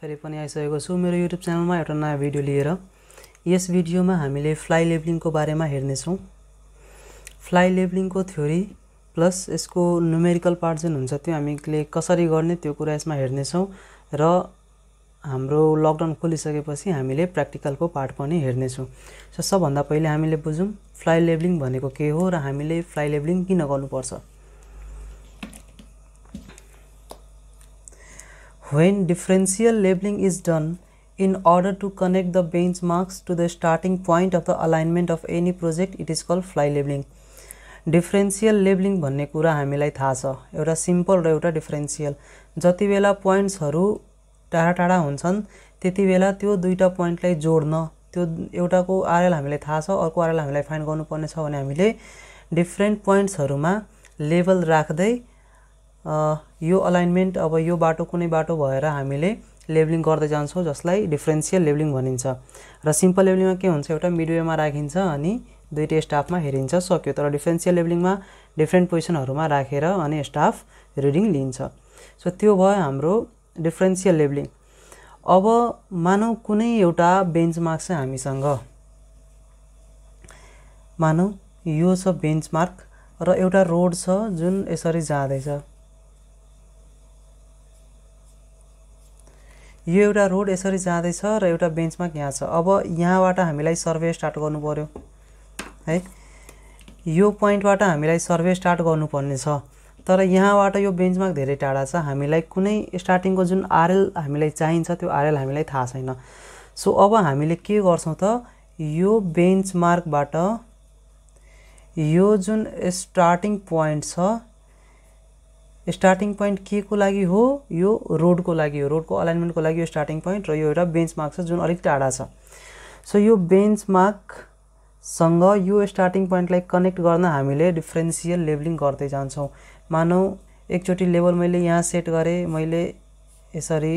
फेरि पनि आइसकेको छु मेरो युट्युब च्यानलमा एउटा नयाँ भिडियो लिएर यस भिडियोमा हामीले फ्लाइ लेभलिङको बारेमा हेर्नेछौँ फ्लाइ लेभलिङको थ्योरी प्लस यसको न्युमेरिकल पार्ट जुन हुन्छ त्यो हामीले कसरी गर्ने त्यो कुरा यसमा हेर्नेछौँ र हाम्रो लकडाउन खोलिसकेपछि हामीले प्र्याक्टिकलको पार्ट पनि हेर्नेछौँ सो सबभन्दा पहिले हामीले बुझौँ फ्लाइ लेबलिङ भनेको के हो र हामीले फ्लाइ लेबलिङ किन गर्नुपर्छ when differential labelling is done in order to connect the benchmarks to the starting point of the alignment of any project it is called fly labelling differential labelling भन्ने कुरा हामीलाई थाहा छ एउटा simple र एउटा डिफ्रेन्सियल जति बेला पोइन्ट्सहरू टाढा टाढा हुन्छन् त्यति बेला त्यो दुईवटा पोइन्टलाई जोड्न त्यो एउटाको आरएल हामीलाई थाहा छ अर्को आरएल हामीलाई फाइन गर्नुपर्ने छ भने हामीले डिफ्रेन्ट पोइन्ट्सहरूमा लेभल राख्दै यो अलाइनमेन्ट अब यो बाटो कुनै बाटो भएर हामीले लेभलिङ गर्दै जान्छौँ जसलाई डिफ्रेन्सियल लेभलिङ भनिन्छ र सिम्पल लेभलिङमा के हुन्छ एउटा मिडवेमा राखिन्छ अनि दुइटै स्टाफमा हेरिन्छ सक्यो तर डिफ्रेन्सियल लेभलिङमा डिफ्रेन्ट पोजिसनहरूमा राखेर अनि स्टाफ रिडिङ लिन्छ सो त्यो भयो हाम्रो डिफ्रेन्सियल लेभलिङ अब मानौँ कुनै एउटा बेन्चमार्क छ हामीसँग मानौँ यो छ बेन्चमार्क र एउटा रोड छ जुन यसरी जाँदैछ यो एउटा रोड यसरी जाँदैछ र एउटा बेन्चमार्क यहाँ छ अब यहाँबाट हामीलाई सर्वे स्टार्ट गर्नु पऱ्यो है यो पोइन्टबाट हामीलाई सर्वे स्टार्ट गर्नुपर्ने छ तर यहाँबाट यो बेन्चमार्क धेरै टाढा छ हामीलाई कुनै स्टार्टिङको जुन आरएल हामीलाई चाहिन्छ त्यो आरएल हामीलाई थाहा छैन सो अब हामीले के गर्छौँ त यो बेन्चमार्कबाट यो जुन स्टार्टिङ पोइन्ट छ स्टार्टिङ पोइन्ट के को लागि हो यो रोडको लागि हो रोडको अलाइनमेन्टको लागि यो स्टार्टिङ पोइन्ट र यो एउटा बेन्चमार्क छ जुन अलिक टाढा छ सो यो बेन्चमार्कसँग यो स्टार्टिङ पोइन्टलाई कनेक्ट गर्न हामीले डिफ्रेन्सियल लेभलिङ गर्दै जान्छौँ मानौ एकचोटि लेभल मैले यहाँ सेट गरेँ मैले यसरी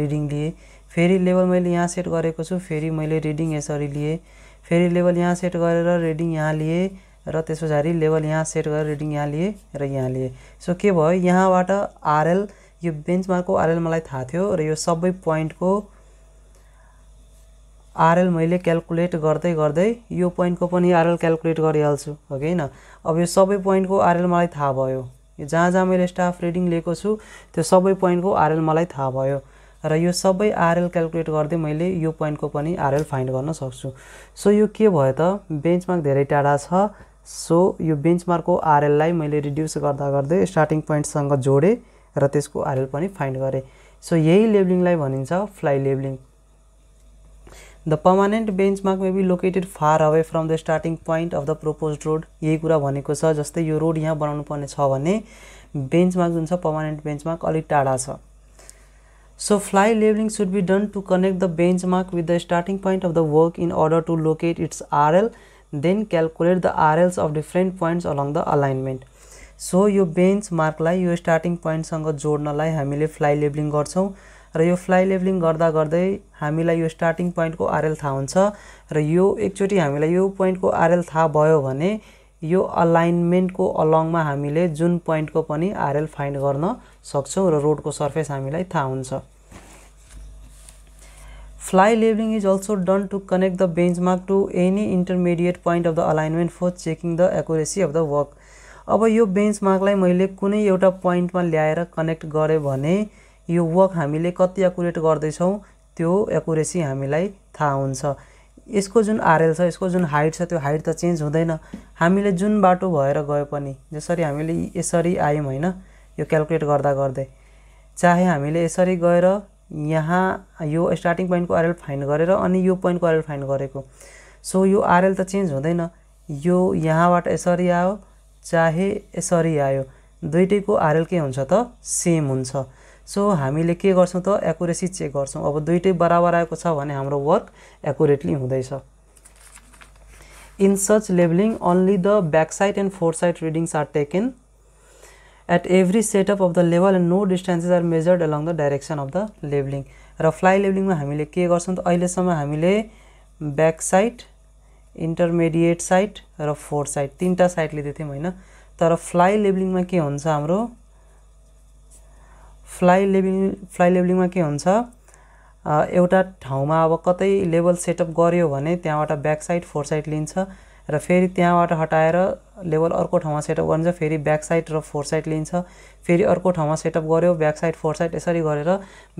रिडिङ लिएँ फेरि लेभल मैले यहाँ सेट गरेको छु फेरि मैले रिडिङ यसरी लिएँ फेरि लेभल यहाँ सेट गरेर रिडिङ यहाँ लिएँ र त्यस पछाडि लेभल यहाँ सेट गरेर रिडिङ यहाँ लिएँ र यहाँ लिएँ सो के भयो यहाँबाट आरएल यो बेन्चमार्कको आरएल मलाई थाहा थियो र यो सबै पोइन्टको आरएल मैले क्यालकुलेट गर्दै गर्दै यो पोइन्टको पनि आरएल क्यालकुलेट गरिहाल्छु हो कि होइन अब यो सबै पोइन्टको आरएल मलाई थाहा भयो यो जहाँ जहाँ मैले स्टाफ रिडिङ लिएको छु त्यो सबै पोइन्टको आरएल मलाई थाहा भयो र यो सबै आरएल क्यालकुलेट गर्दै मैले यो पोइन्टको पनि आरएल फाइन्ड गर्न सक्छु सो यो के भयो त बेन्चमार्क धेरै टाढा छ सो यो बेन्चमार्कको आरएललाई मैले रिड्युस गर्दा गर्दै स्टार्टिङ पोइन्टसँग जोडेँ र त्यसको आरएल पनि फाइन्ड गरेँ सो यही लाई भनिन्छ fly levelling the permanent benchmark may be located far away from the starting point of the propose road यही कुरा भनेको छ जस्तै यो रोड यहाँ बनाउनु पर्ने छ भने बेन्च मार्क जुन छ पर्मानेन्ट बेन्च मार्क अलिक टाढा छ so fly levelling should be done to connect the bench mark with the starting point of the work in order to locate its RL then calculate the RLs of different points along the alignment so यो bench मार्कलाई यो starting पोइन्टसँग जोड्नलाई हामीले fly levelling गर्छौँ र यो fly levelling गर्दा गर्दै हामीलाई यो स्टार्टिङ पोइन्टको आरएल थाहा हुन्छ र यो एकचोटि हामीलाई यो पोइन्टको आरएल थाहा भयो भने यो अलाइनमेन्टको अलङमा हामीले जुन पोइन्टको पनि आरएल फाइन्ड गर्न सक्छौँ र रोडको सर्फेस हामीलाई थाहा हुन्छ fly levelling is also done to connect the bench mark to any intermediate point of the alignment for checking the accuracy of the work अब यो बेन्च मार्कलाई मैले कुनै एउटा पोइन्टमा ल्याएर कनेक्ट गरेँ भने यो वर्क हामीले कति एकुरेट गर्दैछौँ त्यो एकुरेसी हामीलाई थाहा हुन्छ यसको जुन आरएल छ यसको जुन हाइट छ त्यो हाइट त चेन्ज हुँदैन हामीले जुन बाटो भएर गए पनि जसरी हामीले यसरी आयौँ होइन यो क्यालकुलेट गर्दा गर्दै चाहे हामीले यसरी गएर यहाँ यो स्टार्टिङ पोइन्टको आरएल फाइन गरेर अनि यो पोइन्टको आरएल फाइन गरेको सो यो आरएल त चेन्ज हुँदैन यो यहाँबाट यसरी आयो चाहे यसरी आयो दुइटैको आरएल के हुन्छ त सेम हुन्छ सो हामीले के गर्छौँ त एकुरेसी चेक गर्छौँ अब दुइटै बराबर आएको छ भने हाम्रो वर्क एकुरेटली हुँदैछ in such levelling only the back side and fore side readings are taken at every setup of the level and no distances are measured along the direction of the levelling र fly लेभलिङमा हामीले के गर्छौँ त अहिलेसम्म हामीले back side intermediate side र fore side तिनवटा साइड लिँदैथ्यौँ होइन तर फ्लाइ लेभलिङमा के हुन्छ हाम्रो फ्लाई लेबलिङ फ्लाइ लेभलिङमा के हुन्छ एउटा ठाउँमा अब कतै लेभल सेटअप गऱ्यो भने त्यहाँबाट ब्याक साइड फोर साइड लिन्छ र फेरि त्यहाँबाट हटाएर लेभल अर्को ठाउँमा सेटअप गरिन्छ फेरि ब्याक साइड र फोर साइड लिन्छ फेरि अर्को ठाउँमा सेटअप गऱ्यो ब्याक साइड फोर साइड यसरी गरेर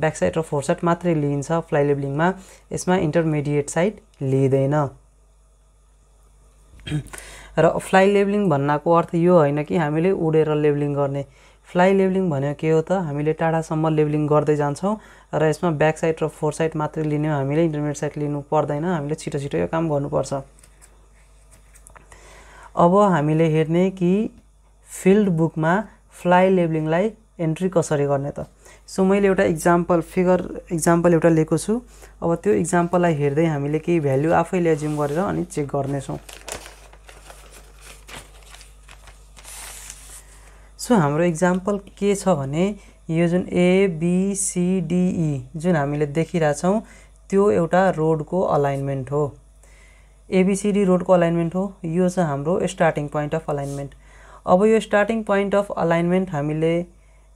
ब्याक साइड र फोर साइड मात्रै लिइन्छ फ्लाइ लेभलिङमा यसमा इन्टरमिडिएट साइड लिइँदैन र फ्लाइ लेभलिङ भन्नाको अर्थ यो होइन कि हामीले उडेर लेभलिङ गर्ने फ्लाइ लेभलिङ भनेको के हो त हामीले टाढासम्म लेभलिङ गर्दै जान्छौँ र यसमा ब्याक साइड र फोर साइड मात्रै लिने हामीले इन्टरमिडिएट साइड लिनु पर्दैन हामीले छिटो छिटो यो काम गर्नुपर्छ अब हामीले हेर्ने कि फिल्ड बुकमा फ्लाइ लेभलिङलाई एन्ट्री कसरी गर्ने त सो मैले एउटा इक्जाम्पल फिगर इक्जाम्पल एउटा लिएको छु अब त्यो इक्जाम्पललाई हेर्दै हामीले केही भ्याल्यु आफैले एज्युम गरेर अनि चेक गर्नेछौँ सो हाम्रो इक्जाम्पल के छ भने यो जुन एबिसिडिई e जुन हामीले देखिरहेछौँ त्यो एउटा रोडको अलाइनमेन्ट हो एबिसिडी रोडको अलाइनमेन्ट हो यो छ हाम्रो स्टार्टिङ पोइन्ट अफ अलाइनमेन्ट अब यो स्टार्टिङ पोइन्ट अफ अलाइनमेन्ट हामीले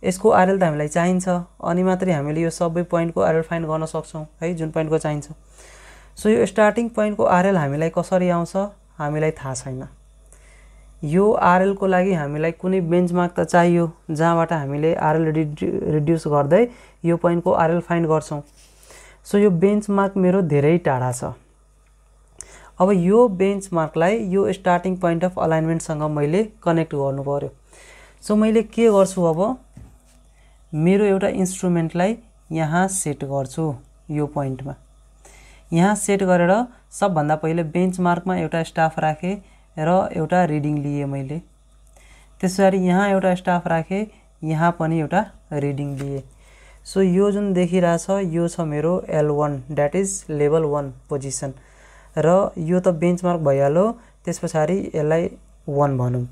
यसको आरएल त हामीलाई चाहिन्छ अनि मात्रै हामीले यो सबै पोइन्टको आरएल फाइन गर्न सक्छौँ है जुन पोइन्टको चाहिन्छ सो यो स्टार्टिङ पोइन्टको आरएल हामीलाई कसरी आउँछ हामीलाई थाहा छैन यो आरएलको लागि हामीलाई कुनै बेन्चमार्क त चाहियो जहाँबाट हामीले आरएल रिड्यु रिड्युस गर्दै यो पोइन्टको आरएल फाइन्ड गर्छौँ सो यो बेन्चमार्क मेरो धेरै टाढा छ अब यो बेन्चमार्कलाई यो स्टार्टिङ पोइन्ट अफ अलाइनमेन्टसँग मैले कनेक्ट गर्नु पऱ्यो सो मैले के गर्छु अब मेरो एउटा इन्स्ट्रुमेन्टलाई यहाँ सेट गर्छु यो पोइन्टमा यहाँ सेट गरेर सबभन्दा पहिले बेन्चमार्कमा एउटा स्टाफ राखेँ र एउटा रिडिङ लिएँ मैले त्यस पछाडि यहाँ एउटा स्टाफ राखेँ यहाँ पनि एउटा रिडिङ लिएँ सो यो जुन देखिरहेछ यो छ मेरो L one that is level one position र यो त बेन्चमार्क भइहाल्यो त्यस पछाडि यसलाई वान भनौँ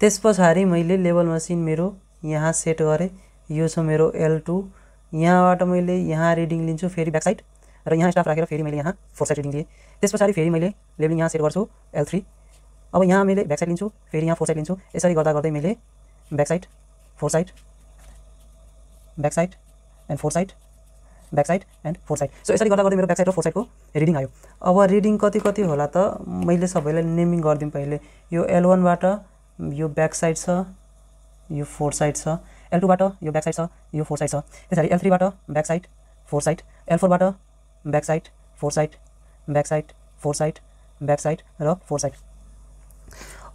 त्यस पछाडि मैले लेभल मसिन मेरो यहाँ सेट गरेँ यो छ मेरो एल टू यहाँबाट मैले यहाँ रिडिङ लिन्छु फेरि साइड र यहाँ स्टाफ राखे फिर मैं यहाँ फोर साइड लिंक दिए पाड़ी फिर मैं लेवलिंग यहाँ सेट कर एल थ्री अब यहाँ मैं बैक साइड लिंक फिर यहाँ फोर साइड लिंक इस मैं back side fore side back side and fore side back side and fore side so इसी गर्दा बैक मेरो साइड और फोर को रिडिंग आयो अब रिडिंग कति कति हो मैं सब नेमिंग कर दूँ पहले यो एल वन यो बैक साइड यो फोर साइड छ एल टूबाट यो बैक साइड यो फोर साइड छ एल एल थ्रीबाट back side fore side L four back side fore side back side fore side back side र फोर साइड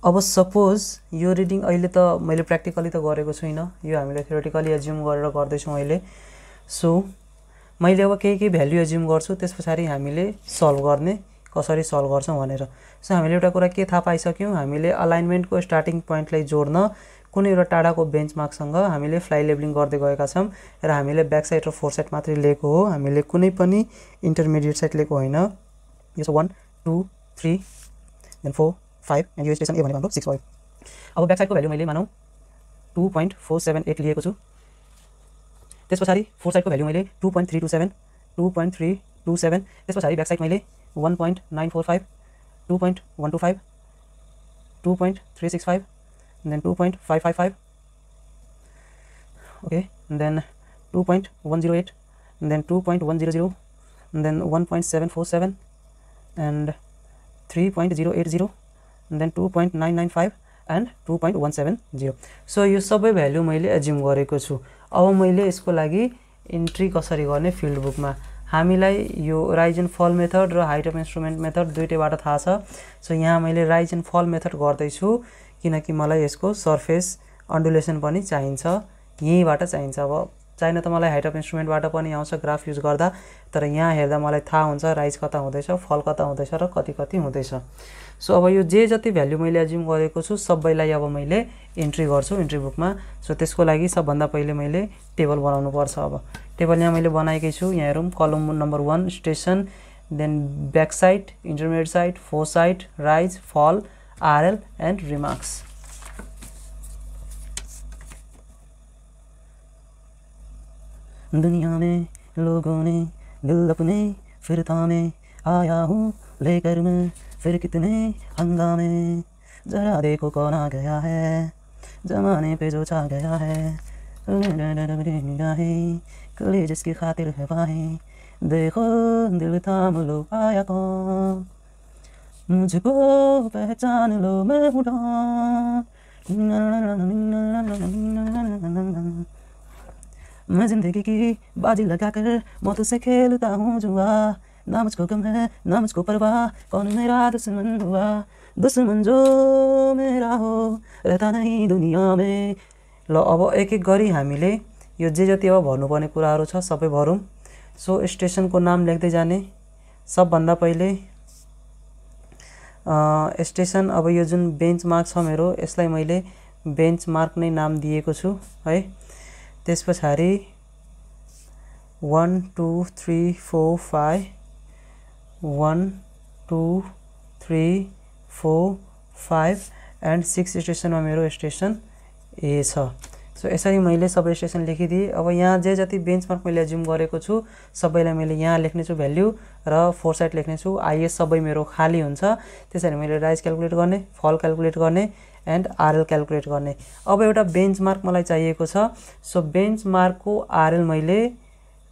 अब सपोज यो रिडिङ अहिले त मैले प्र्याक्टिकली त गरेको छुइनँ यो हामीले थ्योरिटिकली एज्युम गरेर गर्दैछौँ अहिले सो मैले अब केही केही भ्याल्यु एज्युम गर्छु त्यस पछाडि हामीले सल्भ गर्ने कसरी सल्भ गर्छौँ भनेर सो हामीले एउटा कुरा के थाहा पाइसक्यौँ हामीले अलाइनमेन्टको स्टार्टिङ पोइन्टलाई जोड्न कुनै एउटा टाढाको बेन्चमार्कसँग हामीले फ्लाइ लेबलिङ गर्दै गएका छौँ र हामीले ब्याक साइड र फोर साइड मात्रै लिएको हो हामीले कुनै पनि इन्टरमिडिएट साइड लिएको होइन यो छ one two three then four five and यो स्टेसन ए भनेको हाम्रो सिक्स फाइभ अब ब्याक साइडको भ्याल्यु मैले मानौँ two point four seven eight लिएको छु त्यस पछाडि फोर साइडको भ्याल्यु मैले two point three two seven two point three two seven त्यस पछाडि ब्याक साइड मैले one point nine four five two point one two five two point three six five and then 2.555 okay and then 2.108 and then 2.100 and then 1.747 and 3.080 and then 2.995 and two point one seven zero so यो सबै value मैले assume गरेको छु अब मैले यसको लागि entry कसरी गर्ने फिल्ड बुकमा हामीलाई यो राइज एन्ड फल मेथड र हाइट अफ इन्स्ट्रुमेन्ट मेथड दुइटैबाट थाहा छ सो यहाँ मैले राइज एन्ड फल मेथड गर्दैछु किनकि मलाई यसको सर्फेस अन्डुलेसन पनि चाहिन्छ यहीँबाट चाहिन्छ अब चाहिन त मलाई हाइट अफ इन्स्ट्रुमेन्टबाट पनि आउँछ ग्राफ युज गर्दा तर यहाँ हेर्दा मलाई थाहा हुन्छ राइज कता हुँदैछ फल कता हुँदैछ र कति कति हुँदैछ सो अब यो जे जति भ्याल्यु मैले एज्युम गरेको छु सबैलाई अब मैले इन्ट्री गर्छु इन्ट्री बुकमा सो त्यसको लागि सबभन्दा पहिले मैले टेबल बनाउनु पर्छ अब टेबल यहाँ मैले बनाएकै छु यहाँ हेरौँ column number one station then back side intermediate side fore side rise fall RL and remarks. दुनिया में लोगों ने दिल अपने फिर थामे आया हूँ लेकर मैं फिर कितने हंगामे जरा देखो कौन आ गया है जमाने पे जो छा गया है कली जिसकी खातिर है भाई देखो दिल थाम लो आया कौन मुझको पहचान लो मैं हूँ मैं जिंदगी की बाजी लगाकर मौत से खेलता हूँ जुआ ना मुझको गम है ना मुझको परवाह कौन मेरा दुश्मन हुआ दुश्मन जो मेरा हो रहता नहीं दुनिया में ल अब एक एक गरी हामीले यो जे जति अब भन्नुपर्ने कुराहरू छ सबै भरौँ सो स्टेसनको नाम लेख्दै जाने सबभन्दा पहिले स्टेसन अब यो जुन बेन्च मार्क छ मेरो यसलाई मैले बेन्च मार्क नै नाम दिएको छु है त्यस पछाडि one two three four five one two three four five and six स्टेसनमा मेरो स्टेसन ए छ सो यसरी मैले सबै स्टेसन लेखिदिएँ अब यहाँ जे जति बेन्चमार्क मैले एज्युम गरेको छु सबैलाई मैले यहाँ लेख्नेछु भेल्यु र फोर साइड लेख्नेछु आइएस सबै मेरो खाली हुन्छ त्यसरी मैले राइस क्यालकुलेट गर्ने फल क्यालकुलेट गर्ने एन्ड आरएल क्यालकुलेट गर्ने अब एउटा बेन्चमार्क मलाई चाहिएको छ सो बेन्चमार्कको आरएल मैले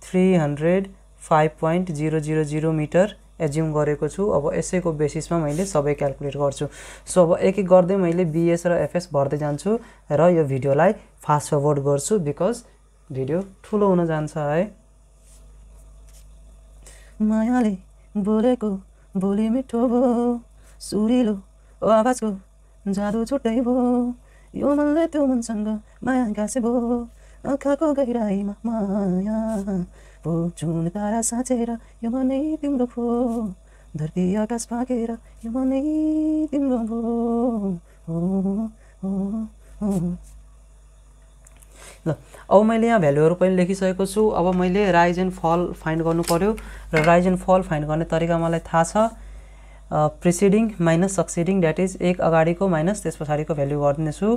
three hundred five point zero zero zero metre assume गरेको छु अब यसैको बेसिसमा मैले सबै क्यालकुलेट गर्छु सो अब एक एक गर्दै मैले बिएस र एफएस भर्दै जान्छु र यो भिडियोलाई फास्ट फरवर्ड गर्छु बिकज भिडियो ठुलो हुन जान्छ है मायाले बोलेको बोली मिठो भयो सुरिलो आवाजको जादु छुट्टै भयो यो मनले त्यो मनसँग माया गाँसे भयो आँखाको गहिराईमा माया पोचुन तारा साँचेर यो मनै तिम्रो भो धरती आकाश पाकेर यो मनै तिम्रो भो ल अब मैले यहाँ भ्यालुहरू पनि लेखिसकेको छु अब मैले राइज एन्ड फल फाइन्ड गर्नु पऱ्यो र राइज एन्ड फल फाइन्ड गर्ने तरिका मलाई थाहा छ preceding minus succeeding that is एक अगाडिको माइनस त्यस पछाडिको भ्याल्यु गरिदिनेछु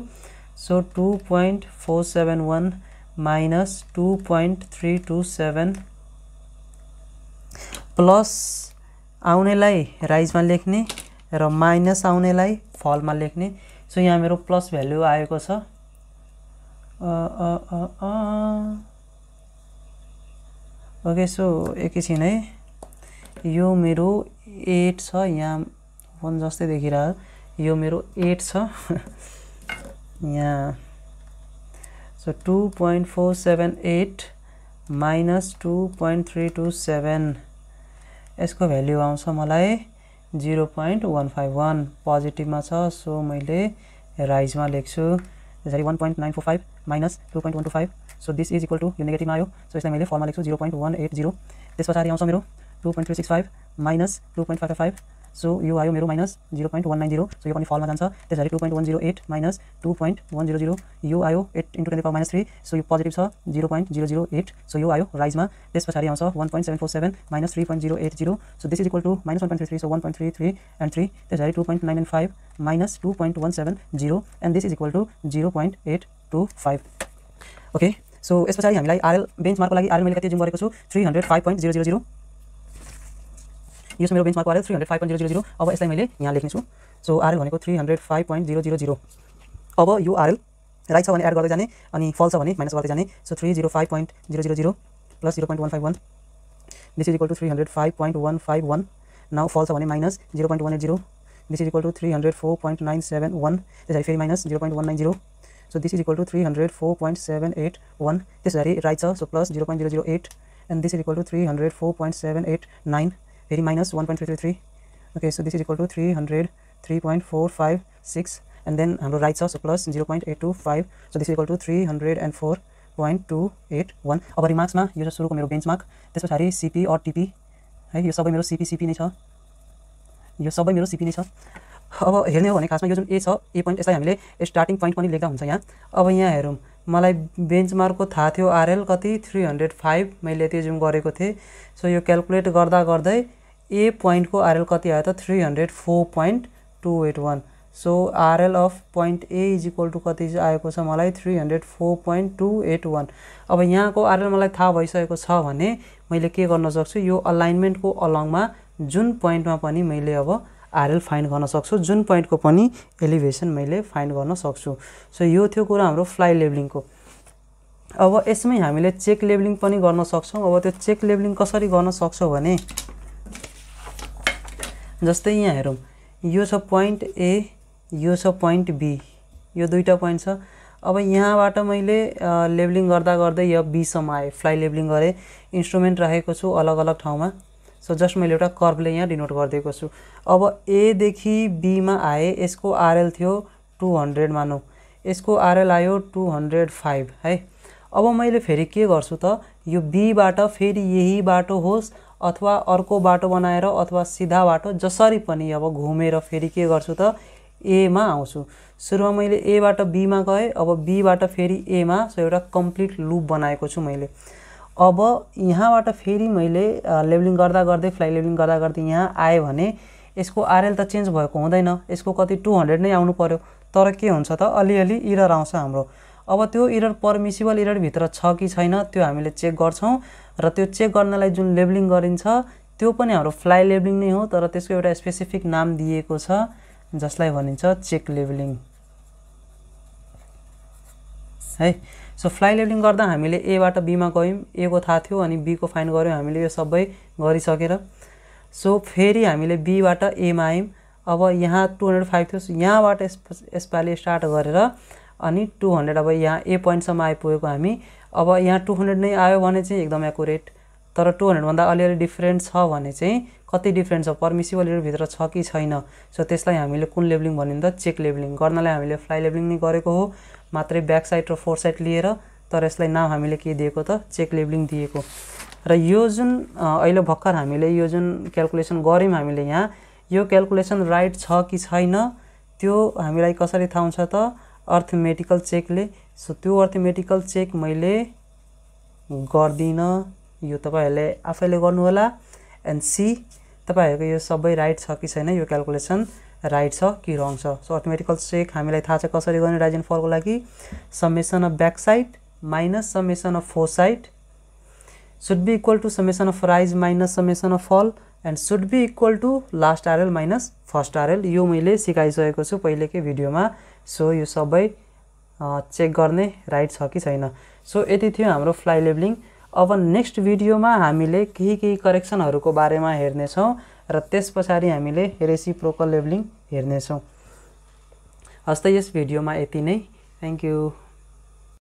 so two point four seven one minus two point three two seven plus आउनेलाई राइजमा लेख्ने र माइनस आउनेलाई फलमा लेख्ने सो यहाँ मेरो प्लस भ्याल्यु आएको छ ओके सो एकैछिन है यो मेरो एट छ यहाँ वान जस्तै देखिरहेको यो मेरो एट छ यहाँ So 2.478 minus two point three two seven यसको भेल्यु आउँछ मलाई zero point one five one पोजिटिभमा छ सो मैले राइजमा लेख्छु जसरी one point nine four five minus two point one two five so this is equal to यो नेगेटिभमा आयो सो यसलाई मैले फर्मा लेख्छु zero point one eight zero त्यस पछाडि आउँछ मेरो two point three six five minus two point five five so यो आयो मेरो minus zero point one nine zero so यो पनि फलमा जान्छ त्यसरी two point one zero eight minus two point one zero zero यो आयो eight into ten power minus three so यो पोजिटिभ छ zero point zero zero eight so यो आयो राइजमा त्यस पछाडि आउँछ one point seven four seven minus three point zero eight zero so this is equal to minus one point three three so one point three three and three त्यसरी two point nine nine five minus two point one seven zero and this is equal to zero point eight two five okay so यस पछाडि हामीलाई RL बेन्चमार्कको लागि RL मैले कति जिम गरेको छु three hundred five point zero zero zero यसो मेरो बेन्च मार्क आएर थ्री हन्ड्रेड अब यसलाई मैले यहाँ लेख्नेछु सो आरएल भनेको three hundred five point zero zero zero अब यो आरएल राइट छ भने एड गर्दै जाने अनि फल छ भने माइनस गर्दै जाने so three zero five point zero zero zero plus zero point one five one this is equal to three hundred five point one five one now falls छ भने minus zero point eight zero this is equal to three hundred four point nine seven one त्यसरी फेरि minus zero point one nine zero so this is equal to three hundred four point seven eight one त्यसरी right छ so plus zero point zero zero eight and this is equal to three hundred four point seven eight nine फेरि minus one point three three three okay so this is equal to three hundred three point four five six and then हाम्रो right छ so plus zero point eight two five so this equal to three hundred and four point two eight one अब रिमार्क्समा यो चाहिँ सुरुको मेरो bench mark त्यस पछाडि सिपी अर टिपी है यो सबै मेरो सिपी सिपी नै छ यो सबै मेरो सिपी नै छ अब हेर्ने हो भने खासमा यो जुन ए छ ए पोइन्ट यसलाई हामीले स्टार्टिङ पोइन्ट पनि लेख्दा हुन्छ यहाँ अब यहाँ हेरौँ मलाई बेन्चमार्कको थाहा थियो आरएल कति थ्री हन्ड्रेड फाइभ मैले त्यो जुम गरेको थिएँ सो यो क्यालकुलेट गर्दा गर्दै ए पोइन्टको आरएल कति आयो त three hundred four point two eight one so RL of point A is equal to कति आएको छ मलाई three hundred four point two eight one अब यहाँको आरएल मलाई थाहा भइसकेको छ भने मैले के गर्न सक्छु यो अलाइनमेन्टको अलङमा जुन पोइन्टमा पनि मैले अब आरएल फाइन्ड गर्न सक्छु जुन पोइन्टको पनि एलिभेसन मैले फाइन्ड गर्न सक्छु सो यो थियो कुरा हाम्रो फ्लाइ लेबलिङको अब यसमै हामीले चेक लेभलिङ पनि गर्न सक्छौँ अब त्यो चेक लेभलिङ कसरी गर्न सक्छौँ भने जस्तै यहाँ हेरौँ यो छ पोइन्ट ए यो छ पोइन्ट बी यो दुईवटा पोइन्ट छ अब यहाँबाट मैले लेबलिङ गर्दा गर्दै यो बीसम्म आएँ फ्लाइ लेबलिङ गरेँ इन्स्ट्रुमेन्ट राखेको छु अलग अलग ठाउँमा सो जस्ट मैले एउटा कर्भले यहाँ डिनोट गरिदिएको छु अब एदेखि बीमा आएँ यसको आरएल थियो टु हन्ड्रेड मानौँ यसको आरएल आयो टु हन्ड्रेड फाइभ है अब मैले फेरि के गर्छु त यो बीबाट फेरि यही बाटो होस् अथवा अर्को बाटो बनाएर अथवा सिधा बाटो जसरी पनि अब घुमेर फेरि के गर्छु त एमा आउँछु सुरुमा मैले एबाट बीमा गएँ अब बीबाट फेरि एमा सो एउटा कम्प्लिट लुप बनाएको छु मैले अब यहाँबाट फेरि मैले लेभलिङ गर्दा गर्दै फ्लाइ लेभलिङ गर्दा गर्दै यहाँ आएँ भने यसको आरएल त चेन्ज भएको हुँदैन यसको कति टु हन्ड्रेड नै आउनु पऱ्यो तर के हुन्छ त अलिअलि इरर आउँछ हाम्रो अब त्यो इरर पर्मिसिबल इररभित्र छ कि छैन त्यो हामीले चेक गर्छौँ र त्यो चेक गर्नलाई जुन लेबलिङ गरिन्छ त्यो पनि हाम्रो फ्लाइ लेबलिङ नै हो तर त्यसको एउटा स्पेसिफिक नाम दिएको छ जसलाई भनिन्छ चेक लेबलिङ है सो फ्लाइ लेबलिङ गर्दा हामीले एबाट बीमा गयौँ एको थाहा थियो अनि बीको फाइन गऱ्यौँ हामीले यो सबै गरिसकेर सो फेरि हामीले बीबाट एमा आयौँ अब यहाँ टु हन्ड्रेड फाइभ थियो यहाँबाट यस यसपालि स्टार्ट गरेर अनि टु हन्ड्रेड अब यहाँ ए पोइन्टसम्म आइपुगेको हामी अब यहाँ टु हन्ड्रेड नै आयो भने चाहिँ एकदम एकुरेट तर टु हन्ड्रेडभन्दा अलिअलि डिफरेन्ट छ भने चाहिँ कति डिफ्रेन्ट छ पर्मिसिबल भित्र छ कि छैन सो त्यसलाई हामीले कुन लेभलिङ भन्यो त चेक लेभलिङ गर्नलाई हामीले फ्लाइ लेभलिङ नै गरेको हो मात्रै ब्याक साइड र फोर साइड लिएर तर यसलाई नाम हामीले के दिएको त चेक लेभलिङ दिएको र यो जुन अहिले भर्खर हामीले यो जुन क्यालकुलेसन गऱ्यौँ हामीले यहाँ यो क्यालकुलेसन राइट छ कि छैन त्यो हामीलाई कसरी थाहा हुन्छ त अर्थमेटिकल चेकले सो त्यो अर्थमेटिकल चेक मैले गर्दिनँ यो तपाईँहरूले आफैले गर्नुहोला एन्ड सी तपाईँहरूको यो सबै राइट छ कि छैन यो क्यालकुलेसन राइट छ कि रङ छ सो अर्थमेटिकल चेक हामीलाई थाहा छ कसरी गर्ने राइज एन्ड फलको लागि summation of back side minus summation of fore side should be equal to summation of rise minus summation of fall and should be equal to last RL minus first RL यो मैले सिकाइसकेको छु पहिलेकै भिडियोमा so यो सबै check गर्ने right छ कि छैन सो यति थियो हाम्रो फ्लाइ लेभलिङ अब नेक्स्ट भिडियोमा हामीले केही केही करेक्सनहरूको बारेमा हेर्नेछौँ र त्यस पछाडि हामीले रेसिप्रोकल लेभलिङ हेर्नेछौँ हस्त यस भिडियोमा यति नै थ्याङ्क यू